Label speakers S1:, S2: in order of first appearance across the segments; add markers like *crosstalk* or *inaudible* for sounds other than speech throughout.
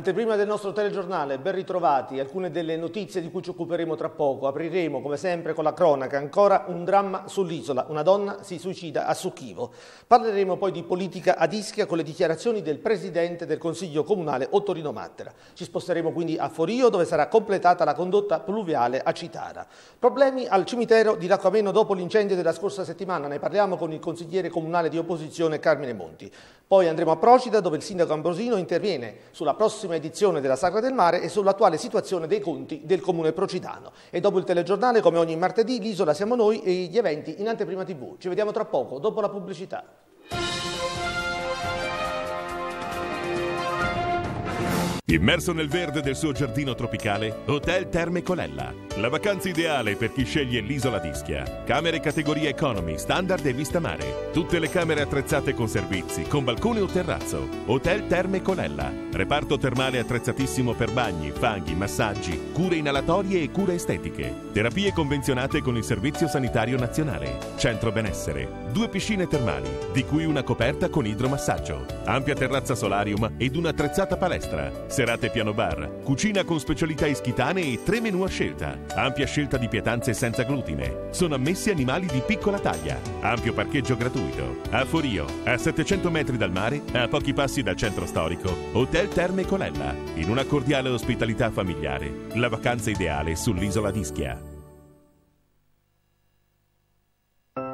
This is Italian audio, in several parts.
S1: Anteprima del nostro telegiornale, ben ritrovati, alcune delle notizie di cui ci occuperemo tra poco. Apriremo, come sempre, con la cronaca, ancora un dramma sull'isola, una donna si suicida a Succhivo. Parleremo poi di politica ad Ischia con le dichiarazioni del Presidente del Consiglio Comunale Ottorino Mattera. Ci sposteremo quindi a Forio, dove sarà completata la condotta pluviale a Citara. Problemi al cimitero di Lacquameno dopo l'incendio della scorsa settimana, ne parliamo con il consigliere comunale di opposizione Carmine Monti. Poi andremo a Procida, dove il sindaco Ambrosino interviene sulla prossima prossima edizione della Sagra del Mare e sull'attuale situazione dei conti del comune procitano. E dopo il telegiornale, come ogni martedì, l'isola siamo noi e gli eventi in anteprima tv. Ci vediamo tra poco, dopo la pubblicità.
S2: Immerso nel verde del suo giardino tropicale, Hotel Terme Colella la vacanza ideale per chi sceglie l'isola d'Ischia. Camere categoria economy, standard e vista mare. Tutte le camere attrezzate con servizi, con balcone o terrazzo. Hotel Terme Colella. Reparto termale attrezzatissimo per bagni, fanghi, massaggi, cure inalatorie e cure estetiche. Terapie convenzionate con il Servizio Sanitario Nazionale. Centro Benessere. Due piscine termali, di cui una coperta con idromassaggio. Ampia terrazza solarium ed un'attrezzata palestra. Serate piano bar. Cucina con specialità ischitane e tre menù a scelta. Ampia scelta di pietanze senza glutine. Sono ammessi animali di piccola taglia. Ampio parcheggio gratuito. A Forio, a 700 metri dal mare, a pochi passi dal centro storico. Hotel Terme Colella. In una cordiale ospitalità familiare. La vacanza ideale sull'isola d'Ischia.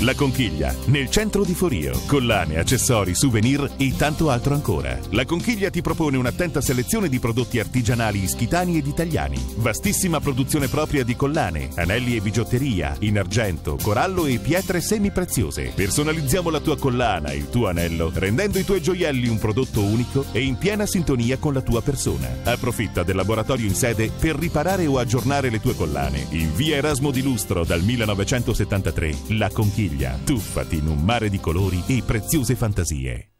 S2: La Conchiglia, nel centro di Forio, collane, accessori, souvenir e tanto altro ancora. La Conchiglia ti propone un'attenta selezione di prodotti artigianali ischitani ed italiani. Vastissima produzione propria di collane, anelli e bigiotteria, in argento, corallo e pietre semipreziose. Personalizziamo la tua collana e il tuo anello, rendendo i tuoi gioielli un prodotto unico e in piena sintonia con la tua persona. Approfitta del laboratorio in sede per riparare o aggiornare le tue collane. In via Erasmo di Lustro dal 1973, La Conchiglia Siviglia. Tuffati in un mare di colori e preziose fantasie.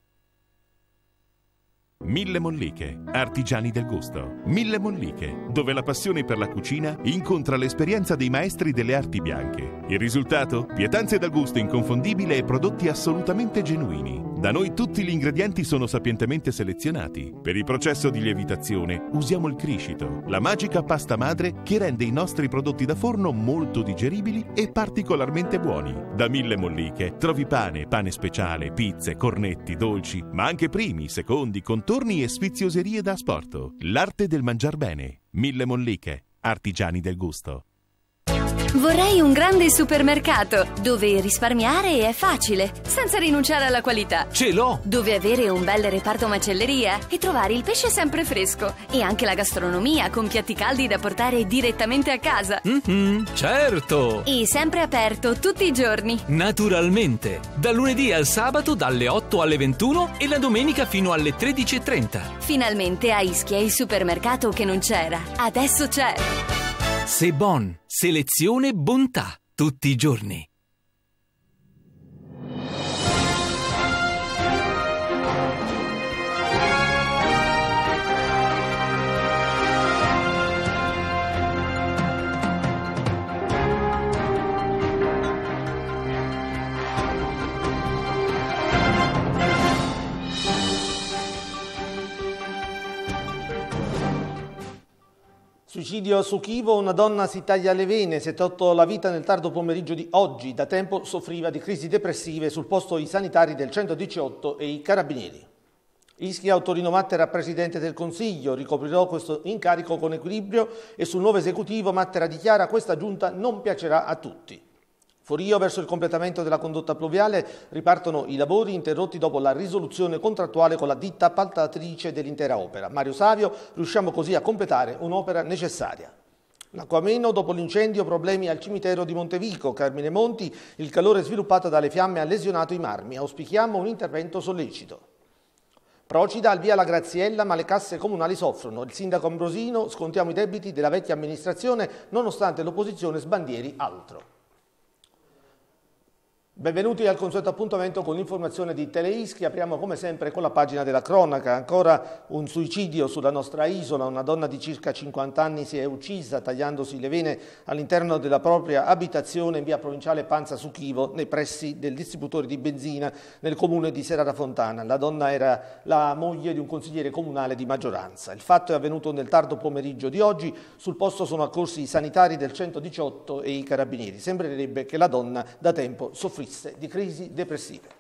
S2: Mille Molliche, artigiani del gusto. Mille Molliche, dove la passione per la cucina incontra l'esperienza dei maestri delle arti bianche. Il risultato? Pietanze da gusto inconfondibile e prodotti assolutamente genuini. Da noi tutti gli ingredienti sono sapientemente selezionati. Per il processo di lievitazione usiamo il criscito, la magica pasta madre che rende i nostri prodotti da forno molto digeribili e particolarmente buoni. Da Mille Molliche trovi pane, pane speciale, pizze, cornetti, dolci, ma anche primi, secondi, contorni Contorni e sfizioserie da asporto. L'arte del mangiar bene. Mille molliche. Artigiani del gusto.
S3: Vorrei un grande supermercato dove risparmiare è facile, senza rinunciare alla qualità. Ce l'ho! Dove avere un bel reparto macelleria e trovare il pesce sempre fresco e anche la gastronomia con piatti caldi da portare direttamente a casa. mm -hmm,
S1: certo!
S3: E sempre aperto tutti i giorni.
S1: Naturalmente, dal lunedì al sabato dalle 8 alle 21 e la domenica fino alle 13.30.
S3: Finalmente a Ischia il supermercato che non c'era, adesso c'è!
S1: Sebon, selezione bontà, tutti i giorni. Suicidio su Chivo, una donna si taglia le vene, si è tolto la vita nel tardo pomeriggio di oggi, da tempo soffriva di crisi depressive sul posto i sanitari del 118 e i carabinieri. Ischia Autorino Mattera, presidente del Consiglio, ricoprirò questo incarico con equilibrio e sul nuovo esecutivo Mattera dichiara questa giunta non piacerà a tutti. Forio verso il completamento della condotta pluviale ripartono i lavori interrotti dopo la risoluzione contrattuale con la ditta appaltatrice dell'intera opera. Mario Savio riusciamo così a completare un'opera necessaria. L'Aquameno, dopo l'incendio, problemi al cimitero di Montevico, Carmine Monti, il calore sviluppato dalle fiamme ha lesionato i marmi. Auspichiamo un intervento sollecito. Procida al via la Graziella ma le casse comunali soffrono. Il sindaco Ambrosino scontiamo i debiti della vecchia amministrazione nonostante l'opposizione sbandieri altro. Benvenuti al consueto appuntamento con l'informazione di Teleischi, apriamo come sempre con la pagina della cronaca, ancora un suicidio sulla nostra isola, una donna di circa 50 anni si è uccisa tagliandosi le vene all'interno della propria abitazione in via provinciale Panza su Chivo, nei pressi del distributore di benzina nel comune di Serrara Fontana. La donna era la moglie di un consigliere comunale di maggioranza. Il fatto è avvenuto nel tardo pomeriggio di oggi, sul posto sono accorsi i sanitari del 118 e i carabinieri. Sembrerebbe che la donna da tempo soffrisse di crisi depressive.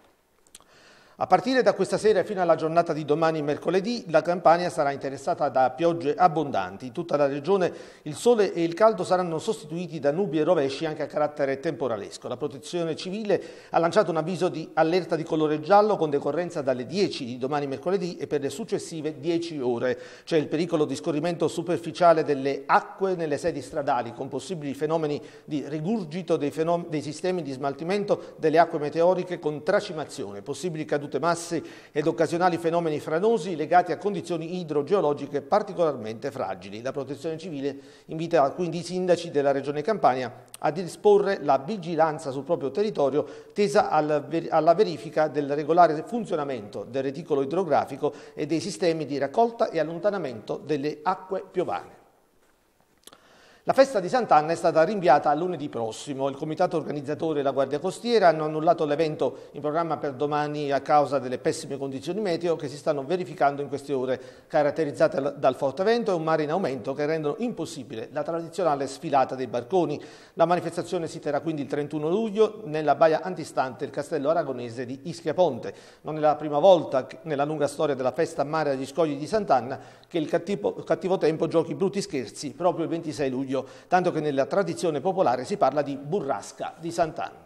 S1: A partire da questa sera fino alla giornata di domani mercoledì la Campania sarà interessata da piogge abbondanti. In tutta la regione il sole e il caldo saranno sostituiti da nubi e rovesci anche a carattere temporalesco. La protezione civile ha lanciato un avviso di allerta di colore giallo con decorrenza dalle 10 di domani mercoledì e per le successive 10 ore. C'è il pericolo di scorrimento superficiale delle acque nelle sedi stradali con possibili fenomeni di rigurgito dei, fenomeni, dei sistemi di smaltimento delle acque meteoriche con tracimazione, possibili cadute ricadute masse ed occasionali fenomeni franosi legati a condizioni idrogeologiche particolarmente fragili. La Protezione Civile invita quindi i sindaci della Regione Campania a disporre la vigilanza sul proprio territorio tesa alla verifica del regolare funzionamento del reticolo idrografico e dei sistemi di raccolta e allontanamento delle acque piovane. La festa di Sant'Anna è stata rinviata a lunedì prossimo. Il comitato organizzatore e la Guardia Costiera hanno annullato l'evento in programma per domani a causa delle pessime condizioni meteo che si stanno verificando in queste ore, caratterizzate dal forte vento e un mare in aumento che rendono impossibile la tradizionale sfilata dei barconi. La manifestazione si terrà quindi il 31 luglio nella baia antistante il castello aragonese di Ischia Ponte. Non è la prima volta nella lunga storia della festa a mare agli scogli di Sant'Anna che il cattivo, cattivo tempo giochi brutti scherzi proprio il 26 luglio Vesuvio, tanto che nella tradizione popolare si parla di burrasca di Sant'Anna.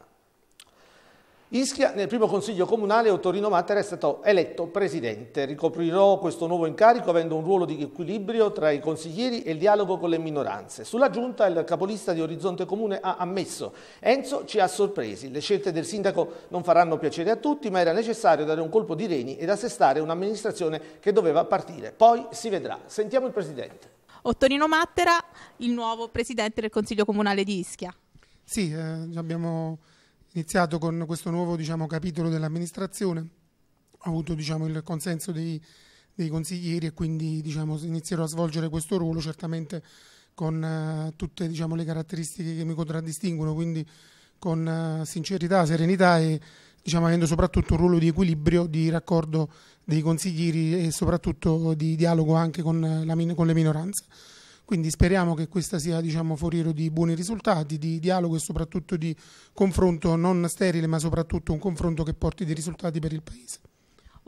S1: Ischia nel primo consiglio comunale Ottorino Matera è stato eletto presidente. Ricoprirò questo nuovo incarico avendo un ruolo di equilibrio tra i consiglieri e il dialogo con le minoranze. Sulla giunta il capolista di Orizzonte Comune ha ammesso Enzo ci ha sorpresi. Le scelte del sindaco non faranno piacere a tutti ma era necessario dare un colpo di reni ed assestare un'amministrazione che doveva partire. Poi si vedrà. Sentiamo il presidente.
S4: Ottorino Mattera, il nuovo presidente del Consiglio Comunale di Ischia.
S5: Sì, eh, abbiamo iniziato con questo nuovo diciamo, capitolo dell'amministrazione, ho avuto diciamo, il consenso dei, dei, consiglieri e quindi diciamo, inizierò a svolgere questo ruolo certamente con eh, tutte diciamo, le caratteristiche che mi contraddistinguono, quindi con eh, sincerità, serenità e diciamo, avendo soprattutto un ruolo di equilibrio, di raccordo dei consiglieri e soprattutto di dialogo anche con, la, con le minoranze. Quindi speriamo che questa sia diciamo, foriero di buoni risultati, di dialogo e soprattutto di confronto non sterile, ma soprattutto un confronto che porti dei risultati per il Paese.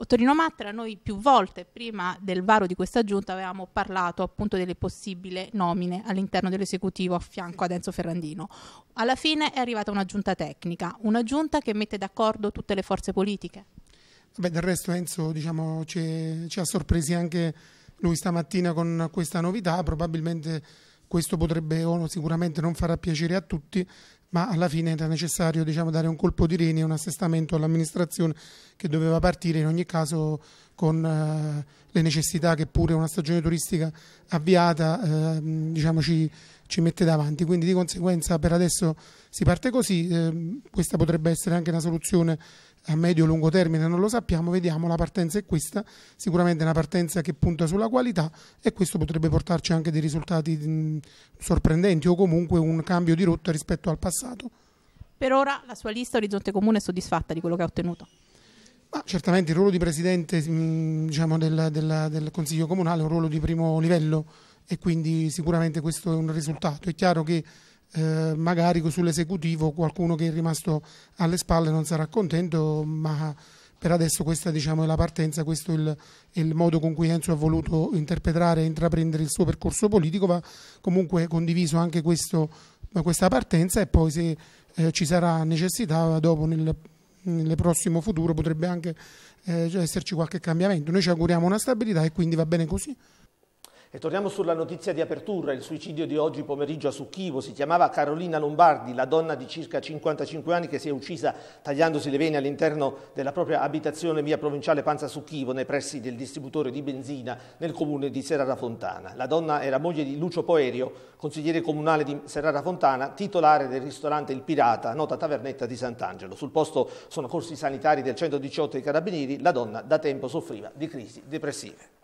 S4: Torino Matera noi più volte prima del varo di questa giunta avevamo parlato appunto delle possibili nomine all'interno dell'esecutivo a fianco ad Enzo Ferrandino. Alla fine è arrivata una giunta tecnica, una giunta che mette d'accordo tutte le forze politiche.
S5: Beh, del resto Enzo diciamo, ci, ci ha sorpresi anche lui stamattina con questa novità, probabilmente questo potrebbe o sicuramente non farà piacere a tutti, ma alla fine era necessario diciamo, dare un colpo di reni e un assestamento all'amministrazione che doveva partire in ogni caso con eh, le necessità che pure una stagione turistica avviata eh, diciamo, ci, ci, mette davanti. Quindi di conseguenza per adesso si parte così, eh, questa potrebbe essere anche una soluzione a medio-lungo termine non lo sappiamo, vediamo la partenza è questa, sicuramente una partenza che punta sulla qualità e questo potrebbe portarci anche dei risultati mm, sorprendenti o comunque un cambio di rotta rispetto al passato.
S4: Per ora la sua lista Orizzonte Comune è soddisfatta di quello che ha ottenuto?
S5: Ma certamente il ruolo di presidente mm, diciamo, del, del, del Consiglio Comunale è un ruolo di primo livello e quindi sicuramente questo è un risultato. È chiaro che eh, magari sull'esecutivo qualcuno che è rimasto alle spalle non sarà contento, ma per adesso questa diciamo, è la partenza, questo è il, è il, modo con cui Enzo ha voluto interpretare e intraprendere il suo percorso politico, va comunque condiviso anche questo, questa partenza e poi se eh, ci sarà necessità dopo nel, nel prossimo futuro potrebbe anche eh, esserci qualche cambiamento. Noi ci auguriamo una stabilità e quindi va bene così.
S1: E torniamo sulla notizia di apertura, il suicidio di oggi pomeriggio a Succhivo, si chiamava Carolina Lombardi, la donna di circa 55 anni che si è uccisa tagliandosi le vene all'interno della propria abitazione via provinciale Panza Succhivo, nei pressi del distributore di benzina nel comune di Serrara Fontana. La donna era moglie di Lucio Poerio, consigliere comunale di Serrara Fontana, titolare del ristorante Il Pirata, nota tavernetta di Sant'Angelo. Sul posto sono corsi sanitari del 118 dei Carabinieri, la donna da tempo soffriva di crisi depressive.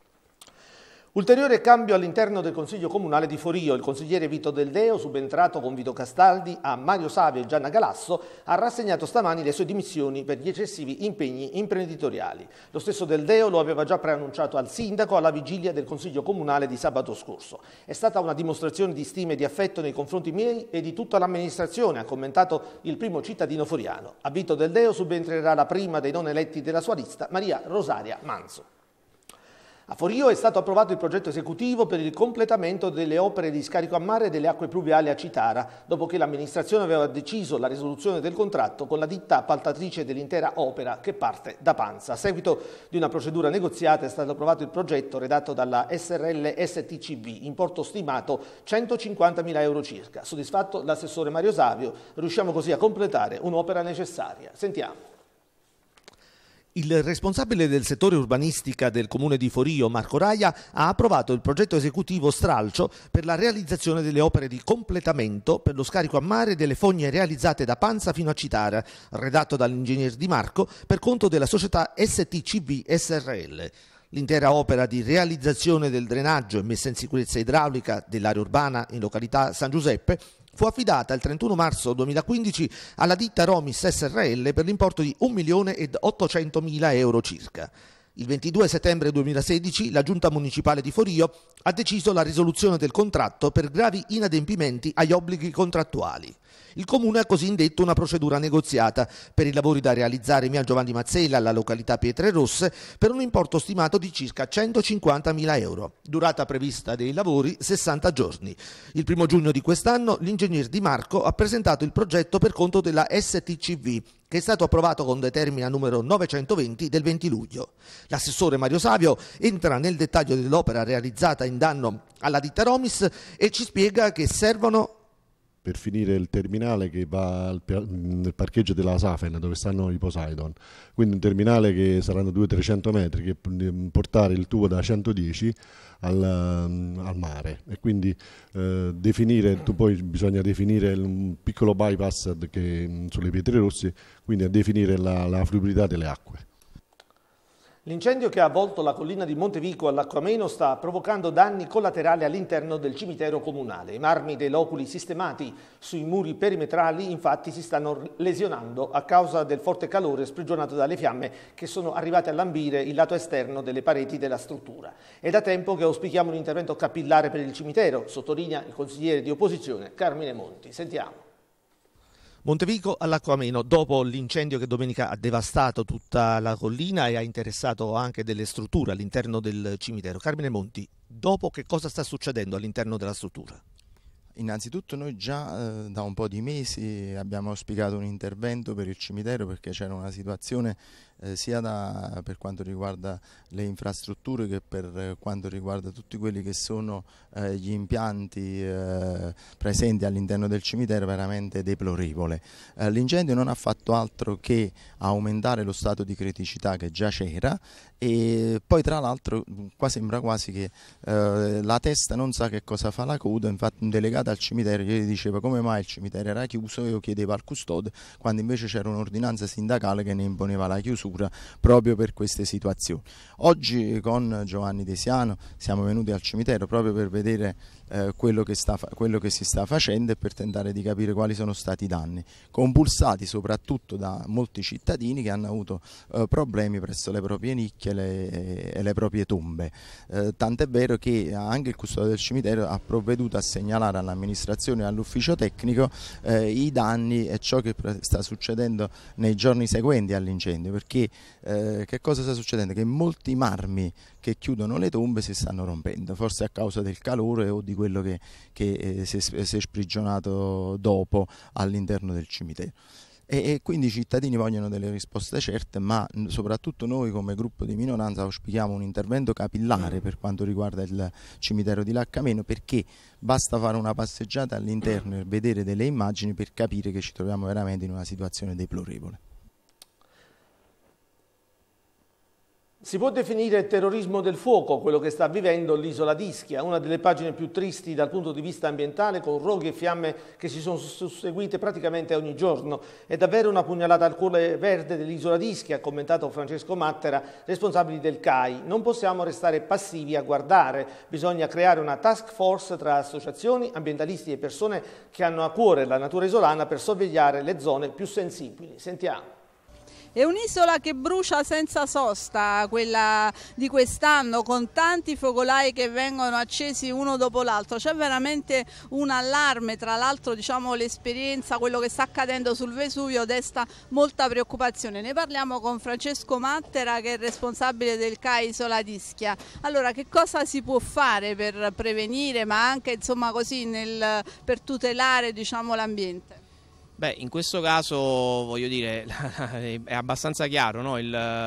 S1: Ulteriore cambio all'interno del Consiglio Comunale di Forio. Il consigliere Vito Del Deo, subentrato con Vito Castaldi a Mario Savio e Gianna Galasso, ha rassegnato stamani le sue dimissioni per gli eccessivi impegni imprenditoriali. Lo stesso Del Deo lo aveva già preannunciato al sindaco alla vigilia del Consiglio Comunale di sabato scorso. È stata una dimostrazione di stima e di affetto nei confronti miei e di tutta l'amministrazione, ha commentato il primo cittadino foriano. A Vito Del Deo subentrerà la prima dei non eletti della sua lista, Maria Rosaria Manzo. A Forio è stato approvato il progetto esecutivo per il completamento delle opere di scarico a mare delle acque pluviali a Citara, dopo che l'amministrazione aveva deciso la risoluzione del contratto con la ditta appaltatrice dell'intera opera che parte da Panza. A seguito di una procedura negoziata è stato approvato il progetto redatto dalla SRL STCB, importo stimato 150.000 euro circa. Soddisfatto l'assessore Mario Savio, riusciamo così a completare un'opera necessaria.
S6: Sentiamo.
S1: Il responsabile del settore urbanistica del comune di Forio, Marco Raia, ha approvato il progetto esecutivo Stralcio per la realizzazione delle opere di completamento per lo scarico a mare delle fogne realizzate da Panza fino a Citara, redatto dall'ingegner Di Marco per conto della società STCB SRL. L'intera opera di realizzazione del drenaggio e messa in sicurezza idraulica dell'area urbana in località San Giuseppe fu affidata il 31 marzo 2015 alla ditta Romis SRL per l'importo di 1.800.000 euro circa. Il 22 settembre 2016 la Giunta Municipale di Forio ha deciso la risoluzione del contratto per gravi inadempimenti agli obblighi contrattuali. Il Comune ha così indetto una procedura negoziata per i lavori da realizzare in via Giovanni Mazzella alla località Pietre Rosse per un importo stimato di circa 150.000 euro. Durata prevista dei lavori 60 giorni. Il 1 giugno di quest'anno l'ingegner Di Marco ha presentato il progetto per conto della STCV che è stato approvato con determina numero 920 del 20 luglio. L'assessore Mario Savio entra nel dettaglio dell'opera realizzata in danno alla ditta Romis e ci spiega che servono
S2: per finire il terminale che va al, mm, nel parcheggio della Safen dove stanno i Poseidon, quindi un terminale che saranno 200-300 metri che mm, portare il tubo da 110 al, mm, al mare e quindi eh, definire, poi bisogna definire un piccolo bypass che, sulle pietre rosse, quindi a definire la, la fluidità delle acque.
S1: L'incendio che ha avvolto la collina di Montevico all'Acquameno sta provocando danni collaterali all'interno del cimitero comunale. I marmi dei loculi sistemati sui muri perimetrali infatti si stanno lesionando a causa del forte calore sprigionato dalle fiamme che sono arrivate a lambire il lato esterno delle pareti della struttura. È da tempo che auspichiamo un intervento capillare per il cimitero, sottolinea il consigliere di opposizione Carmine Monti. Sentiamo. Montevico all'acqua meno, dopo l'incendio che domenica ha devastato tutta la collina e ha interessato anche delle strutture all'interno del
S7: cimitero. Carmine Monti, dopo che cosa sta succedendo all'interno della struttura? innanzitutto noi già eh, da un po' di mesi abbiamo auspicato un intervento per il cimitero perché c'era una situazione eh, sia da, per quanto riguarda le infrastrutture che per quanto riguarda tutti quelli che sono eh, gli impianti eh, presenti all'interno del cimitero veramente deplorevole. Eh, l'incendio non ha fatto altro che aumentare lo stato di criticità che già c'era e poi tra l'altro qua sembra quasi che eh, la testa non sa che cosa fa la coda, infatti un delegato al cimitero gli diceva come mai il cimitero era chiuso e lo chiedeva al custode quando invece c'era un'ordinanza sindacale che ne imponeva la chiusura proprio per queste situazioni. Oggi con Giovanni Desiano siamo venuti al cimitero proprio per vedere eh, quello, che sta, quello, che si sta facendo e per tentare di capire quali sono stati i danni, compulsati soprattutto da molti cittadini che hanno avuto eh, problemi presso le proprie nicchie le, e le proprie tombe. Eh, tant'è vero che anche il custode del cimitero ha provveduto a segnalare all'amministrazione e all'ufficio tecnico eh, i danni e ciò che sta succedendo nei giorni seguenti all'incendio, perché eh, che cosa sta succedendo? Che molti marmi che chiudono le tombe si stanno rompendo, forse a causa del calore o di quello che, che eh, si, è, si è sprigionato dopo all'interno del cimitero. E, e, quindi i cittadini vogliono delle risposte certe, ma soprattutto noi come gruppo di minoranza auspichiamo un intervento capillare mm. per quanto riguarda il cimitero di Laccameno perché basta fare una passeggiata all'interno e vedere delle immagini per capire che ci troviamo veramente in una situazione deplorevole.
S1: Si può definire terrorismo del fuoco quello che sta vivendo l'isola d'Ischia, una delle pagine più tristi dal punto di vista ambientale, con roghi e fiamme che si sono susseguite praticamente ogni giorno. È davvero una pugnalata al cuore verde dell'isola d'Ischia, ha commentato Francesco Mattera, responsabile del CAI. Non possiamo restare passivi a guardare, bisogna creare una task force tra associazioni, ambientalisti e persone che hanno a cuore la natura isolana per sorvegliare le zone più sensibili. Sentiamo.
S4: È un'isola che brucia senza sosta, quella di quest'anno, con tanti focolai che vengono accesi uno dopo l'altro. C'è veramente un allarme, tra l'altro diciamo, l'esperienza, quello che sta accadendo sul Vesuvio desta molta preoccupazione. Ne parliamo con Francesco Mattera che è responsabile del CAI Isola d'Ischia. Allora, che cosa si può fare per prevenire, ma anche insomma, così, nel, per tutelare diciamo, l'ambiente?
S6: Beh, in questo caso voglio dire *laughs* è abbastanza chiaro no? il,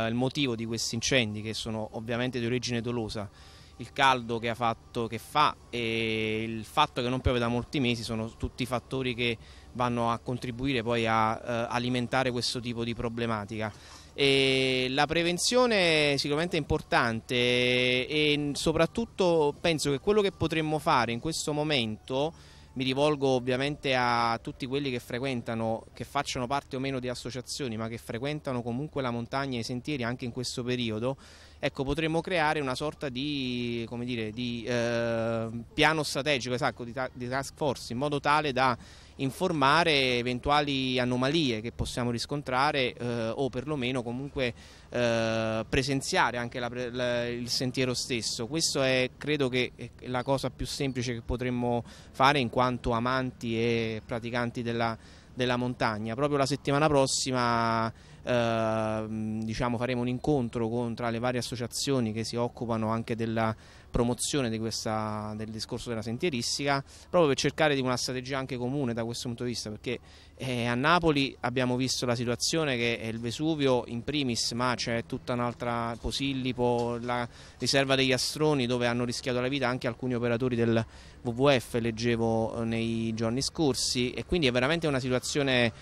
S6: il, motivo di questi incendi che sono ovviamente di origine dolosa. Il caldo che, fatto, che fa e il fatto che non piove da molti mesi sono tutti fattori che vanno a contribuire poi a eh, alimentare questo tipo di problematica. E la prevenzione è sicuramente importante e soprattutto penso che quello che potremmo fare in questo momento mi rivolgo ovviamente a tutti quelli che frequentano, che facciano parte o meno di associazioni, ma che frequentano comunque la montagna e i sentieri anche in questo periodo, ecco, potremmo creare una sorta di, dire, di eh, piano strategico, esatto, di, ta- di task force, in modo tale da informare eventuali anomalie che possiamo riscontrare eh, o perlomeno comunque eh, presenziare anche la, la, il sentiero stesso. Questo è credo che è la cosa più semplice che potremmo fare in quanto amanti e praticanti della, della montagna. Proprio la settimana prossima Ehm, diciamo faremo un incontro con, tra le varie associazioni che si occupano anche della promozione di questa, del discorso della sentieristica, proprio per cercare di una strategia anche comune da questo punto di vista, perché eh, a Napoli abbiamo visto la situazione che è il Vesuvio in primis, ma c'è tutta un'altra Posillipo, la riserva degli Astroni dove hanno rischiato la vita anche alcuni operatori del WWF, leggevo eh, nei giorni scorsi, e quindi è veramente una situazione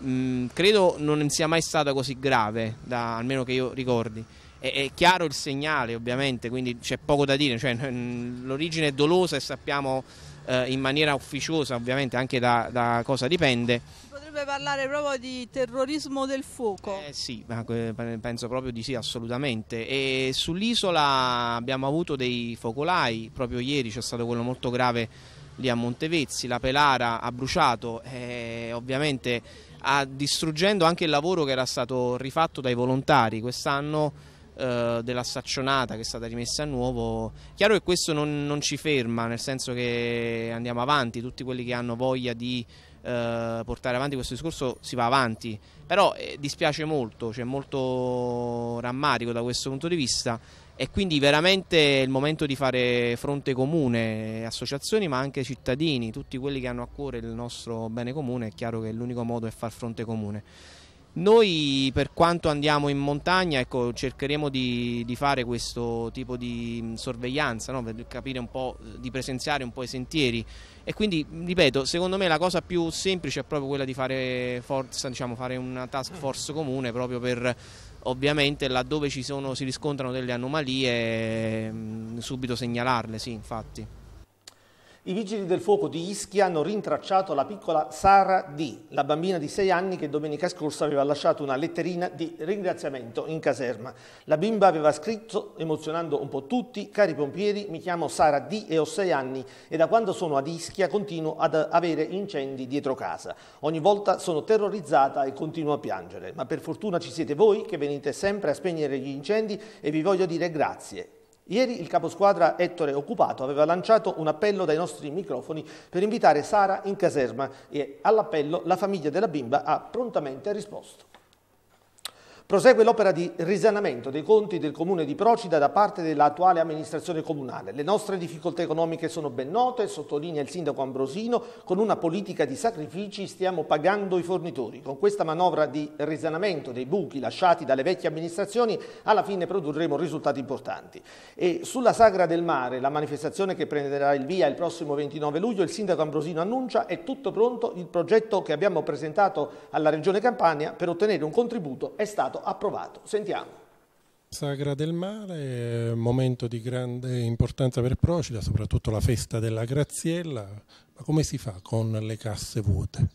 S6: mh, mm, credo non sia mai stata così grave, da, almeno che io ricordi. È, è, chiaro il segnale ovviamente, quindi c'è poco da dire, cioè, l'origine è dolosa e sappiamo eh, in maniera ufficiosa ovviamente anche da, da cosa dipende. Si
S4: potrebbe parlare proprio di terrorismo del fuoco.
S6: Eh, sì, penso proprio di sì, assolutamente. E sull'isola abbiamo avuto dei focolai, proprio ieri c'è stato quello molto grave lì a Montevezzi, la Pelara ha bruciato, eh, ovviamente a, distruggendo anche il lavoro che era stato rifatto dai volontari quest'anno eh, della staccionata che è stata rimessa a nuovo. Chiaro che questo non, non, ci ferma, nel senso che andiamo avanti, tutti quelli che hanno voglia di eh, portare avanti questo discorso si va avanti, però eh, dispiace molto, c'è cioè molto rammarico da questo punto di vista e quindi veramente è il momento di fare fronte comune, associazioni ma anche cittadini, tutti quelli che hanno a cuore il nostro bene comune, è chiaro che l'unico modo è far fronte comune. Noi per quanto andiamo in montagna ecco, cercheremo di, di, fare questo tipo di mm, sorveglianza, no? per capire un po', eh, di presenziare un po' i sentieri e quindi mm, ripeto, secondo me la cosa più semplice è proprio quella di fare, forza, diciamo, fare una task force comune proprio per ovviamente laddove sono, si riscontrano delle anomalie mm, subito segnalarle, sì infatti.
S1: I vigili del fuoco di Ischia hanno rintracciato la piccola Sara D, la bambina di 6 anni che domenica scorsa aveva lasciato una letterina di ringraziamento in caserma. La bimba aveva scritto, emozionando un po' tutti, cari pompieri, mi chiamo Sara D e ho 6 anni e da quando sono ad Ischia continuo ad avere incendi dietro casa. Ogni volta sono terrorizzata e continuo a piangere, ma per fortuna ci siete voi che venite sempre a spegnere gli incendi e vi voglio dire grazie. Ieri il caposquadra Ettore Occupato aveva lanciato un appello dai nostri microfoni per invitare Sara in caserma e all'appello la famiglia della bimba ha prontamente risposto. Prosegue l'opera di risanamento dei conti del comune di Procida da parte dell'attuale amministrazione comunale. Le nostre difficoltà economiche sono ben note, sottolinea il sindaco Ambrosino, con una politica di sacrifici stiamo pagando i fornitori. Con questa manovra di risanamento dei buchi lasciati dalle vecchie amministrazioni alla fine produrremo risultati importanti. E sulla Sagra del Mare, la manifestazione che prenderà il via il prossimo 29 luglio, il sindaco Ambrosino annuncia è tutto pronto, il progetto che abbiamo presentato alla Regione Campania per ottenere un contributo è stato approvato. Sentiamo.
S2: Sagra del Mare, momento di grande importanza per Procida, soprattutto la festa della Graziella, ma come si fa con le casse vuote?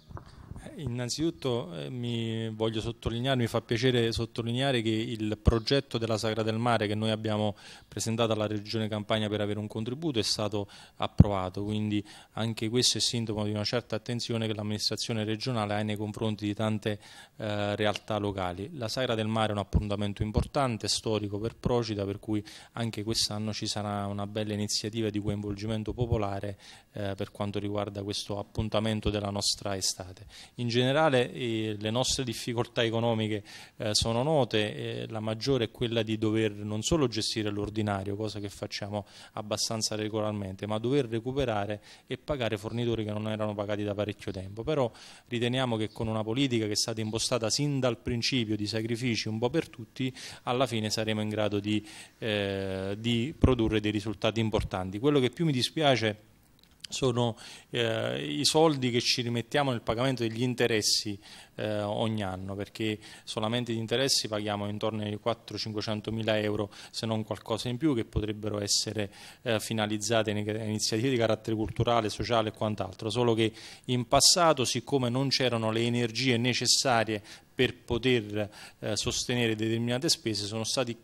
S8: innanzitutto eh, mi voglio sottolineare, mi fa piacere sottolineare che il progetto della Sagra del Mare che noi abbiamo presentato alla Regione Campania per avere un contributo è stato approvato, quindi anche questo è sintomo di una certa attenzione che l'amministrazione regionale ha nei confronti di tante eh, realtà locali. La Sagra del Mare è un appuntamento importante, storico per Procida, per cui anche quest'anno ci sarà una bella iniziativa di coinvolgimento popolare eh, per quanto riguarda questo appuntamento della nostra estate. In in generale eh, le nostre difficoltà economiche eh, sono note, eh, la maggiore è quella di dover non solo gestire l'ordinario, cosa che facciamo abbastanza regolarmente, ma dover recuperare e pagare fornitori che non erano pagati da parecchio tempo. Però riteniamo che con una politica che è stata impostata sin dal principio di sacrifici un po' per tutti, alla fine saremo in grado di, eh, di produrre dei risultati importanti. Quello che più mi dispiace sono eh, i soldi che ci rimettiamo nel pagamento degli interessi eh, ogni anno, perché solamente di interessi paghiamo intorno ai 400-500 mila euro, se non qualcosa in più, che potrebbero essere eh, finalizzate in iniziative di carattere culturale, sociale e quant'altro, solo che in passato, siccome non c'erano le energie necessarie per poter eh, sostenere determinate spese, sono stati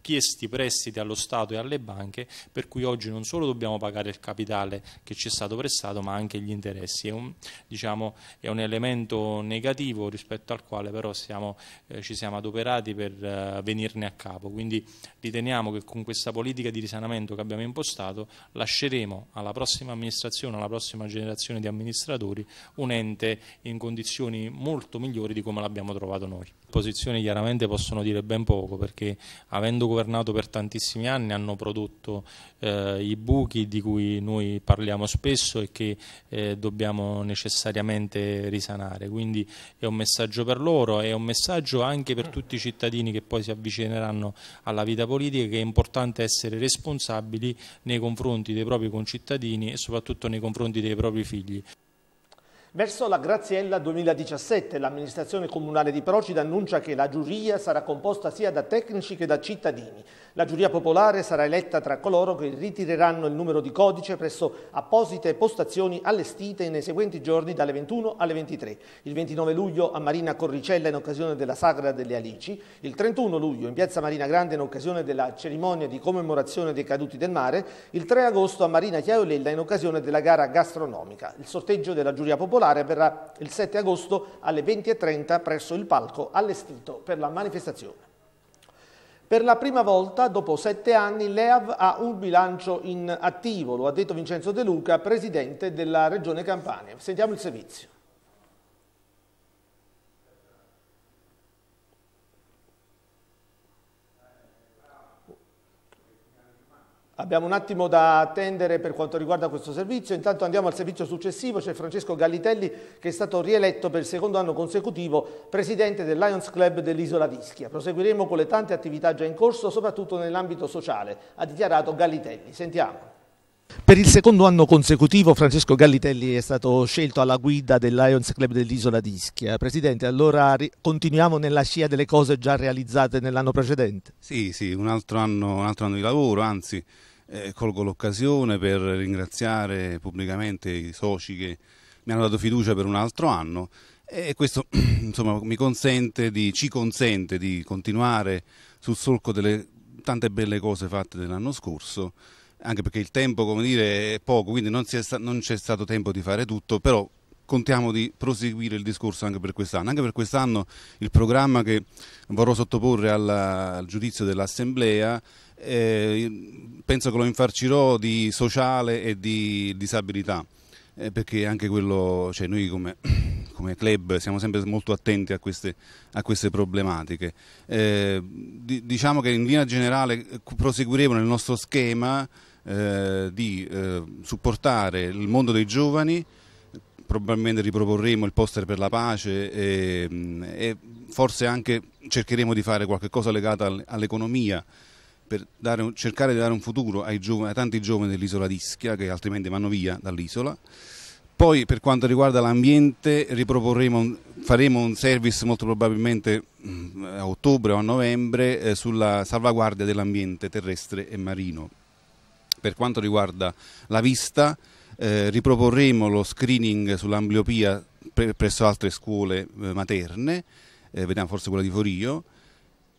S8: chiesti prestiti allo Stato e alle banche, per cui oggi non solo dobbiamo pagare il capitale che ci è stato prestato, ma anche gli interessi. È un, diciamo, è un elemento negativo rispetto al quale però siamo, eh, ci siamo adoperati per eh, venirne a capo. Quindi riteniamo che con questa politica di risanamento che abbiamo impostato lasceremo alla prossima amministrazione, alla prossima generazione di amministratori un ente in condizioni molto migliori di come l'abbiamo trovato noi. Le posizioni chiaramente possono dire ben poco perché avendo governato per tantissimi anni, hanno prodotto eh, i buchi di cui noi parliamo spesso e che eh, dobbiamo necessariamente risanare. Quindi è un messaggio per loro, è un messaggio anche per tutti i cittadini che poi si avvicineranno alla vita politica che è importante essere responsabili nei confronti dei propri concittadini e soprattutto nei confronti dei propri figli.
S1: Verso la Graziella 2017 l'amministrazione comunale di Procida annuncia che la giuria sarà composta sia da tecnici che da cittadini. La giuria popolare sarà eletta tra coloro che ritireranno il numero di codice presso apposite postazioni allestite nei seguenti giorni dalle 21 alle 23. Il 29 luglio a Marina Corricella in occasione della Sagra delle Alici, il 31 luglio in Piazza Marina Grande in occasione della cerimonia di commemorazione dei caduti del mare, il 3 agosto a Marina Chiaiolella in occasione della gara gastronomica. Il sorteggio della giuria popolare avverrà il 7 agosto alle 20.30 presso il palco allestito per la manifestazione. Per la prima volta, dopo sette anni, l'EAV ha un bilancio in attivo, lo ha detto Vincenzo De Luca, presidente della Regione Campania. Sentiamo il servizio. Abbiamo un attimo da attendere per quanto riguarda questo servizio, intanto andiamo al servizio successivo, c'è Francesco Gallitelli che è stato rieletto per il secondo anno consecutivo presidente del Lions Club dell'isola d'Ischia. Proseguiremo con le tante attività già in corso, soprattutto nell'ambito sociale, ha dichiarato Gallitelli. Sentiamo. Per il secondo anno consecutivo Francesco Gallitelli è stato scelto alla guida del Lions Club dell'isola d'Ischia. Presidente, allora continuiamo nella scia delle cose già realizzate nell'anno precedente?
S9: Sì, sì, un altro anno, un altro anno di lavoro, anzi eh, colgo l'occasione per ringraziare pubblicamente i soci che mi hanno dato fiducia per un altro anno e questo *clears throat* insomma, mi consente di, ci consente di continuare sul solco delle tante belle cose fatte dell'anno scorso anche perché il tempo come dire, è poco quindi non, c'è sta, stato tempo di fare tutto però contiamo di proseguire il discorso anche per quest'anno. Anche per quest'anno il programma che vorrò sottoporre alla, al giudizio dell'Assemblea eh, penso che lo infarcirò di sociale e di disabilità, eh, perché anche quello, cioè noi come *clears throat* come club siamo sempre molto attenti a queste, a queste problematiche. Eh, diciamo che in linea generale proseguiremo nel nostro schema eh, di eh, supportare il mondo dei giovani probabilmente riproporremo il poster per la pace e, e forse anche cercheremo di fare qualcosa legato all'economia per dare, cercare di dare un futuro ai, giovani, ai tanti giovani dell'isola d'Ischia che altrimenti vanno via dall'isola. Poi per quanto riguarda l'ambiente un, faremo un service molto probabilmente mm, a ottobre o a novembre eh, sulla salvaguardia dell'ambiente terrestre e marino per quanto riguarda la vista eh, riproporremo lo screening sull'ambliopia pre presso altre scuole eh, materne, eh, vediamo forse quella di Forio,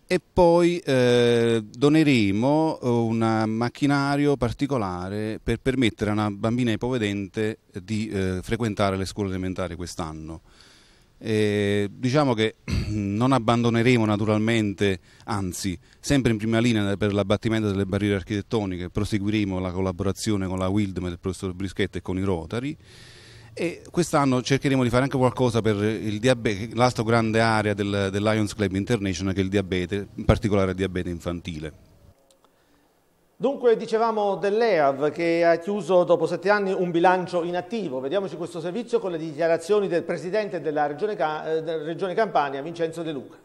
S9: e poi eh, doneremo un macchinario particolare per permettere a una bambina ipovedente di eh, frequentare le scuole elementari quest'anno. Eh, diciamo che *clears throat* non abbandoneremo naturalmente, anzi sempre in prima linea per l'abbattimento delle barriere architettoniche, proseguiremo la collaborazione con la Wildme del professor Brischetti e con i Rotari e quest'anno cercheremo di fare anche qualcosa per l'altra grande area del, del Lions Club International che è il diabete, in particolare il diabete infantile.
S1: Dunque dicevamo dell'EAV che ha chiuso dopo sette anni un bilancio inattivo. Vediamoci questo servizio con le dichiarazioni del Presidente della Regione, eh, della Regione Campania, Vincenzo De Luca.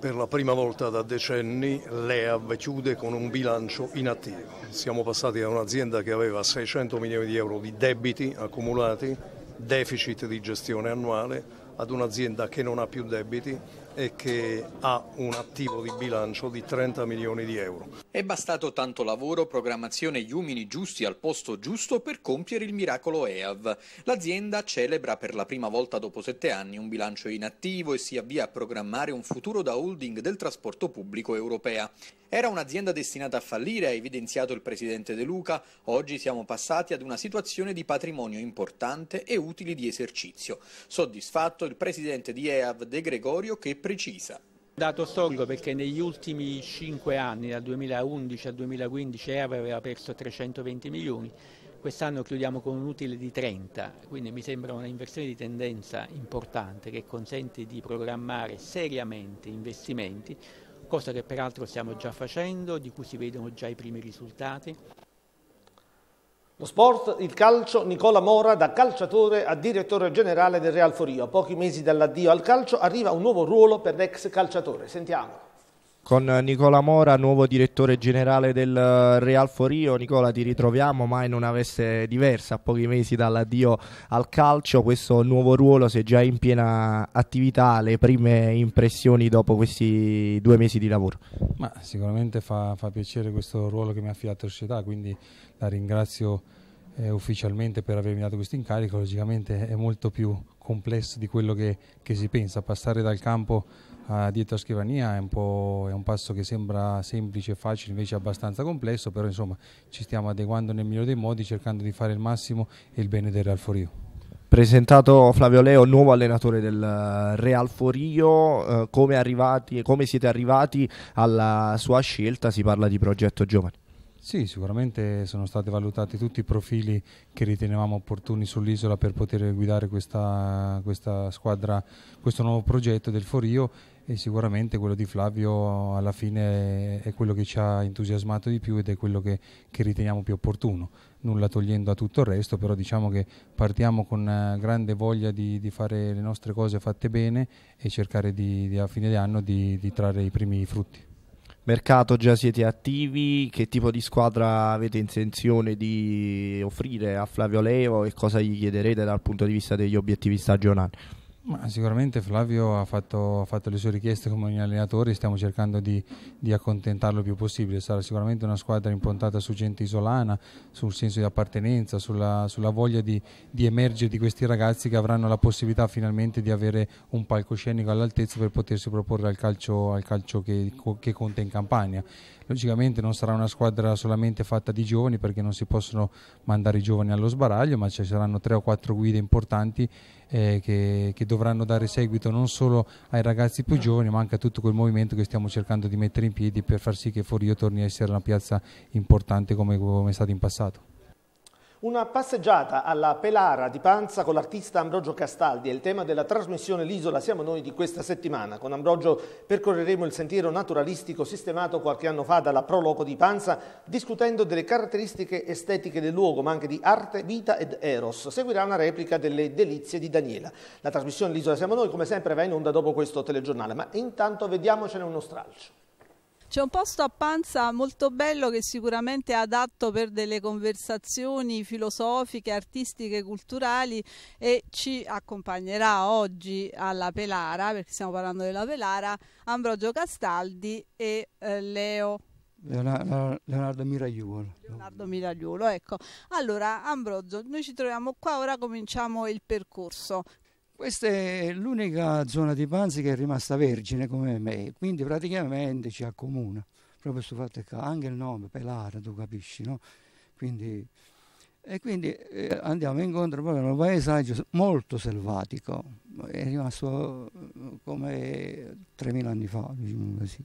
S1: Per la prima volta da decenni l'EAV chiude con un bilancio inattivo. Siamo passati da un'azienda che aveva 600 milioni di euro di debiti accumulati, deficit di gestione annuale, ad un'azienda che non ha più debiti, e che
S3: ha un attivo
S1: di bilancio di 30 milioni di euro.
S8: È bastato
S1: tanto
S3: lavoro, programmazione e gli uomini giusti al posto giusto per compiere il miracolo EAV.
S1: L'azienda celebra per la prima volta dopo sette anni un bilancio inattivo e si avvia a
S6: programmare un futuro da holding del trasporto pubblico europea. Era un'azienda destinata a fallire, ha evidenziato il presidente De Luca. Oggi siamo passati ad una situazione di patrimonio importante e utili di esercizio. Soddisfatto il presidente di EAV De Gregorio che precisa. Dato storico perché negli ultimi 5 anni, dal 2011 al 2015, EAV aveva perso 320 milioni, quest'anno chiudiamo con un utile di 30, quindi mi sembra una inversione di tendenza importante che consente di programmare seriamente investimenti, cosa che peraltro stiamo già facendo, di cui si vedono già
S1: i primi risultati. Lo sport, il calcio, Nicola Mora da calciatore a direttore generale del Real Forio. A pochi mesi dall'addio al calcio arriva un nuovo ruolo per l'ex calciatore. Sentiamo.
S6: Con Nicola Mora, nuovo direttore generale del eh, Real Forio. Nicola, ti ritroviamo mai in una veste diversa, a pochi mesi dall'addio al calcio. Questo nuovo ruolo, sei già in piena attività, le prime impressioni dopo questi due mesi di lavoro?
S3: Ma sicuramente fa, fa piacere questo ruolo che mi ha affidato la società, quindi la ringrazio eh, ufficialmente per avermi dato questo incarico, logicamente è molto più complesso di quello che, che si pensa. Passare dal campo a dietro a scrivania è un, è un, passo che sembra semplice e facile, invece è abbastanza complesso, però insomma ci stiamo adeguando nel migliore dei modi cercando di fare il massimo e il bene del Real Forio.
S6: Presentato Flavio Leo, nuovo allenatore del eh,
S3: Real Forio,
S6: eh, come, arrivati, come siete arrivati alla sua scelta? Si parla di progetto giovane.
S3: Sì, sicuramente sono stati valutati tutti i profili che ritenevamo opportuni sull'isola per poter guidare questa, questa squadra, questo nuovo progetto del Forio e sicuramente quello di Flavio alla fine è quello che ci ha entusiasmato di più ed è quello che, che riteniamo più opportuno, nulla togliendo a tutto il resto, però diciamo che partiamo con eh, grande voglia di, di fare le nostre cose fatte bene e cercare di, di a fine anno di, di trarre i primi frutti mercato già siete attivi, che
S6: tipo di squadra avete intenzione di offrire a Flavio Leo e cosa gli chiederete dal punto di vista degli obiettivi stagionali?
S3: Ma sicuramente Flavio ha fatto, ha fatto, le sue richieste come ogni allenatore, stiamo cercando di, di, accontentarlo il più possibile. Sarà sicuramente una squadra improntata su gente isolana, sul senso di appartenenza, sulla, sulla voglia di, di, emergere di questi ragazzi che avranno la possibilità finalmente di avere un palcoscenico all'altezza per potersi proporre al calcio, al calcio che, che conta in Campania. Logicamente non sarà una squadra solamente fatta di giovani perché non si possono mandare i giovani allo sbaraglio, ma ci saranno tre o quattro guide importanti eh, che, che, dovranno dare seguito non solo ai ragazzi più giovani ma anche a tutto quel movimento che stiamo cercando di mettere in piedi per far sì che Forio torni a essere una piazza importante come, come è stato in passato.
S1: Una passeggiata alla Pelara di Panza con l'artista Ambrogio Castaldi è il tema della trasmissione L'Isola Siamo Noi di questa settimana. Con Ambrogio percorreremo il sentiero naturalistico sistemato qualche anno fa dalla Proloco di Panza discutendo delle caratteristiche estetiche del luogo ma anche di arte, vita ed eros. Seguirà una replica delle delizie di Daniela. La trasmissione L'Isola Siamo Noi come sempre va in onda dopo questo telegiornale ma intanto vediamocene uno stralcio. C'è un posto a Panza molto bello che
S4: sicuramente è adatto per delle conversazioni filosofiche, artistiche, culturali e ci accompagnerà oggi alla Pelara, perché stiamo parlando della Pelara, Ambrogio Castaldi e eh, Leo
S10: Leonardo, Leonardo
S4: Leonardo Miragliuolo, ecco. Allora, Ambrogio, noi ci troviamo qua, ora cominciamo il percorso.
S10: Questa è l'unica zona di Panzi che è rimasta vergine come me, quindi praticamente ci accomuna proprio questo fatto qua, anche il nome Pelara, tu capisci, no? Quindi, e quindi eh, andiamo incontro proprio a un paesaggio molto selvatico, è rimasto eh, come 3000 anni fa, diciamo così.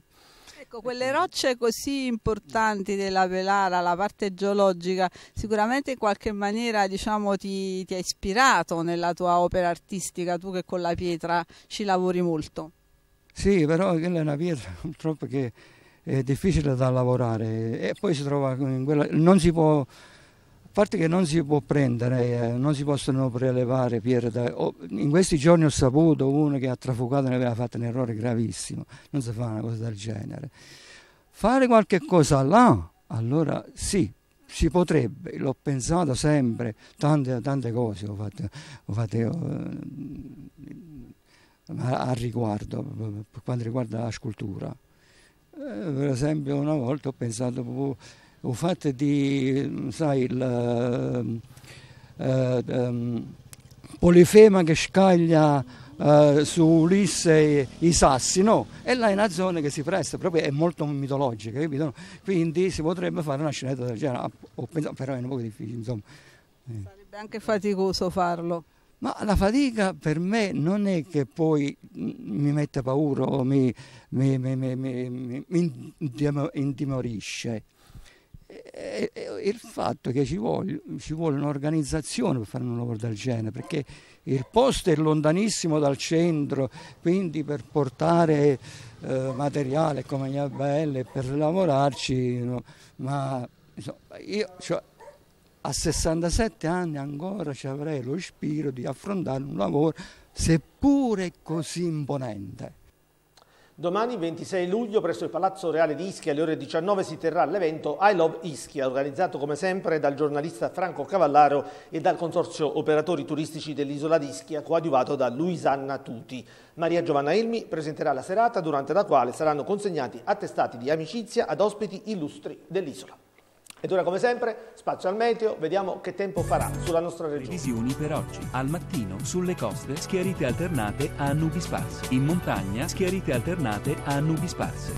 S4: Ecco, quelle rocce così importanti della Velara, la parte geologica, sicuramente in qualche maniera diciamo, ti, ti ha ispirato nella tua opera artistica, tu che con la pietra ci lavori molto.
S10: Sì, però quella è una pietra *laughs* purtroppo che è difficile da lavorare e poi si trova in quella... non si può a parte che non si può prendere, eh, non si possono prelevare Pier, da, oh, in questi giorni ho saputo uno che ha trafugato e ne aveva fatto un errore gravissimo, non si fa una cosa del genere. Fare qualche cosa là, allora sì, si potrebbe, l'ho pensato sempre, tante, tante cose ho fatto, ho fatto eh, a, riguardo, per quanto riguarda la scultura. Eh, per esempio una volta ho pensato proprio o fatte di, sai, il eh, um, Polifema che scaglia eh, su Ulisse i, i sassi, no? E là è una zona che si presta, proprio è molto mitologica, capito? Quindi si potrebbe fare una scenetta del genere, ah, pensato, però è un po' difficile, insomma. Eh. Sarebbe anche faticoso farlo. Ma la fatica per me non è che poi mi mette paura o mi, mi, mi, mi intimorisce è, eh, è eh, il fatto che ci vuole, ci vuole un'organizzazione per fare un lavoro del genere, perché il posto è lontanissimo dal centro, quindi per portare eh, materiale come gli ABL per lavorarci, no, ma insomma, io cioè, a 67 anni ancora ci avrei lo spirito di affrontare un lavoro seppure così imponente.
S1: Domani 26 luglio presso il Palazzo Reale di Ischia alle ore 19 si terrà l'evento I Love Ischia, organizzato come sempre dal giornalista Franco Cavallaro e dal Consorzio Operatori Turistici dell'isola di Ischia, coadiuvato da Luisanna Tuti. Maria Giovanna Elmi presenterà la serata durante la quale saranno consegnati attestati di amicizia ad ospiti illustri dell'isola. Ed ora come sempre spazio al meteo, vediamo che tempo farà sulla nostra
S10: regione. Visioni per
S2: oggi. Al mattino sulle coste schiarite alternate a nubi sparse. In montagna schiarite alternate a nubi sparse.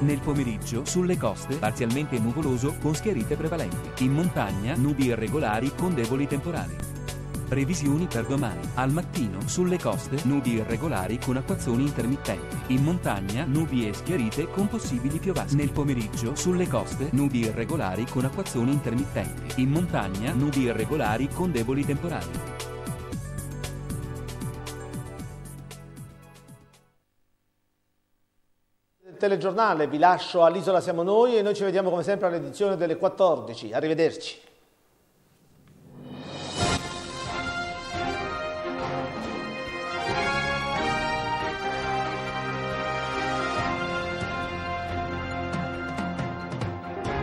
S2: Nel pomeriggio sulle coste parzialmente nuvoloso con schiarite prevalenti. In montagna nubi irregolari con deboli temporali. Previsioni per domani. Al mattino, sulle coste, nubi irregolari con acquazzoni intermittenti. In montagna, nubi e schiarite con possibili piovaschi. Nel pomeriggio, sulle coste, nubi irregolari con acquazzoni intermittenti. In montagna, nubi irregolari con deboli
S1: temporali. telegiornale, vi lascio all'Isola Siamo Noi e noi ci vediamo come sempre all'edizione delle 14. Arrivederci.